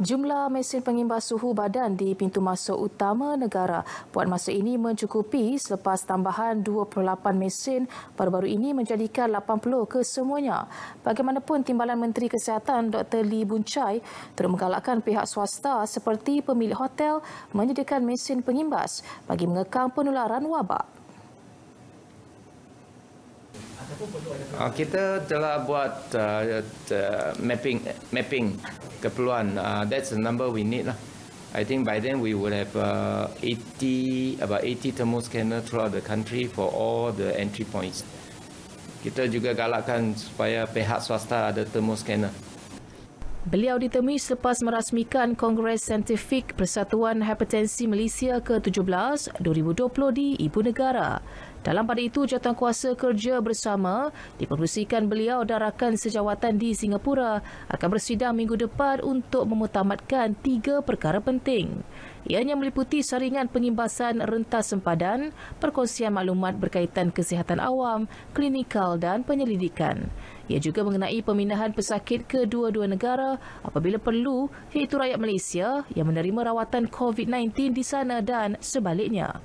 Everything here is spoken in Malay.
Jumlah mesin pengimbas suhu badan di pintu masuk utama negara buat masa ini mencukupi selepas tambahan 28 mesin baru-baru ini menjadikan 80 kesemuanya. Bagaimanapun Timbalan Menteri Kesihatan Dr. Lee Bun Chai turut menggalakkan pihak swasta seperti pemilik hotel menyediakan mesin pengimbas bagi mengekang penularan wabak. Uh, kita telah buat uh, uh, mapping mapping keperluan. Uh, that's the number we need lah. I think by then we would have uh, 80 about 80 thermal scanner throughout the country for all the entry points. Kita juga galakkan supaya pihak swasta ada thermal scanner. Beliau ditemui selepas merasmikan Kongres Saintifik Persatuan Hipertensi Malaysia ke-17 2020 di Ibu Negara. Dalam pada itu, jatuh kuasa kerja bersama diperlusikan beliau dan rakan sejawatan di Singapura akan bersidang minggu depan untuk memutamatkan tiga perkara penting. Ianya meliputi saringan pengimbasan rentas sempadan, perkongsian maklumat berkaitan kesihatan awam, klinikal dan penyelidikan. Ia juga mengenai pemindahan pesakit ke dua-dua negara apabila perlu iaitu rakyat Malaysia yang menerima rawatan COVID-19 di sana dan sebaliknya.